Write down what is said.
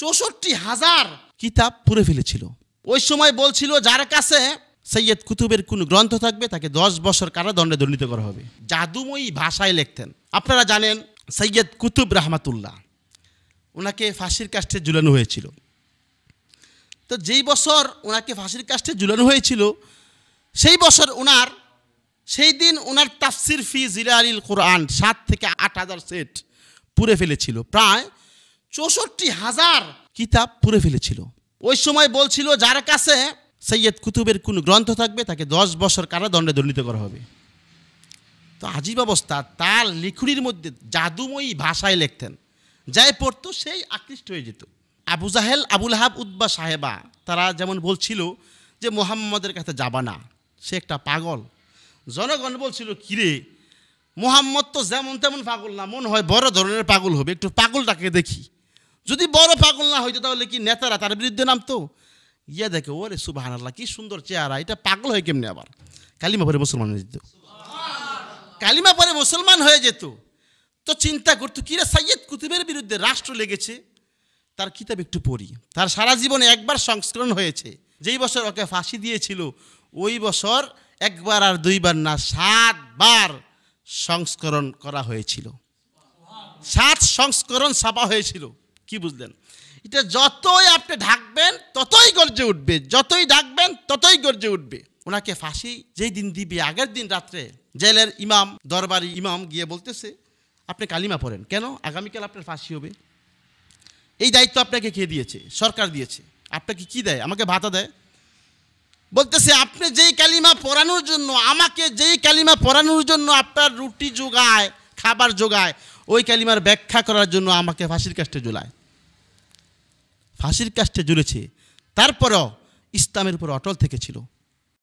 চৌষট্টি হাজার কিতাব পুরে ফেলেছিল ওই সময় বলছিল যার কাছে সৈয়দ কুতুবের কোন গ্রন্থ থাকবে তাকে দশ বছর কারাদণ্ডে দণ্ডিত করা হবে জাদুময়ী ভাষায় লিখতেন আপনারা জানেন সৈয়দ কুতুব রহমাতুল্লাহ ওনাকে ফাঁসির কাষ্ঠে ঝুলানো হয়েছিল তো যেই বছর ওনাকে ফাঁসির কাষ্ঠে ঝুলানো হয়েছিল সেই বছর ওনার সেই দিন ওনার তাফসির ফি জিলা আলীল কোরআন সাত থেকে আট হাজার সেট পুরে ফেলেছিল প্রায় চৌষট্টি হাজার কিতাব পুড়ে ফেলেছিল ওই সময় বলছিল যার কাছে সৈয়দ কুতুবের কোনো গ্রন্থ থাকবে তাকে দশ বছর কারাদণ্ডে দণ্ডিত করা হবে তো আজীব অবস্থা তার লিখুনির মধ্যে জাদুময়ী ভাষায় লিখতেন যাই পড়তো সেই আকৃষ্ট হয়ে যেত আবু জাহেল আবুল হাব উদ্বা সাহেবা তারা যেমন বলছিল যে মোহাম্মদের কাছে যাবা না সে একটা পাগল জনগণ বলছিল কিরে মোহাম্মদ তো যেমন তেমন পাগল না মনে হয় বড় ধরনের পাগল হবে একটু পাগলটাকে দেখি যদি বড় পাগল না হইতো তাহলে কি নেতারা তার বিরুদ্ধে নামতো ইয়া দেখে ওরে সুবাহান আল্লাহ কি সুন্দর চেহারা এটা পাগল হয়ে কেমনি আবার কালিমা পরে মুসলমান হয়ে যেত কালিমা পরে মুসলমান হয়ে যেত তো চিন্তা করতো রে সাইয়েদ কুতুবের বিরুদ্ধে রাষ্ট্র লেগেছে তার কিতাব একটু পড়ি তার সারা জীবনে একবার সংস্করণ হয়েছে যেই বছর ওকে ফাঁসি দিয়েছিল ওই বছর একবার আর দুইবার না সাতবার সংস্করণ করা হয়েছিল সাত সংস্করণ ছাপা হয়েছিল কি বুঝলেন এটা যতই আপনি ঢাকবেন ততই গর্জে উঠবে যতই ঢাকবেন ততই গর্জে উঠবে ওনাকে ফাঁসি যেই দিন দিবে আগের দিন রাত্রে জেলের ইমাম দরবারি ইমাম গিয়ে বলতেছে আপনি কালিমা পড়েন কেন আগামীকাল আপনার ফাঁসি হবে এই দায়িত্ব আপনাকে কে দিয়েছে সরকার দিয়েছে আপনাকে কি দেয় আমাকে ভাতা দেয় বলতেছে আপনি যেই কালিমা পড়ানোর জন্য আমাকে যেই কালিমা পড়ানোর জন্য আপনার রুটি যোগায় খাবার যোগায় ওই কালিমার ব্যাখ্যা করার জন্য আমাকে ফাঁসির কাস্টে জোলায় ফাঁসির কাস্টে জুড়েছে তারপরও ইসলামের উপর অটল থেকেছিল